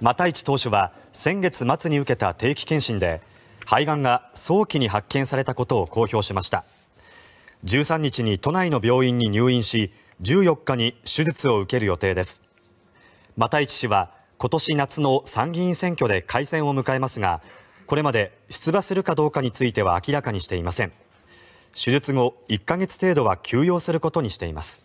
又市投手は先月末に受けた定期検診で肺がんが早期に発見されたことを公表しました13日に都内の病院に入院し14日に手術を受ける予定です又市氏は今年夏の参議院選挙で改選を迎えますがこれまで出馬するかどうかについては明らかにしていません手術後1ヶ月程度は休養することにしています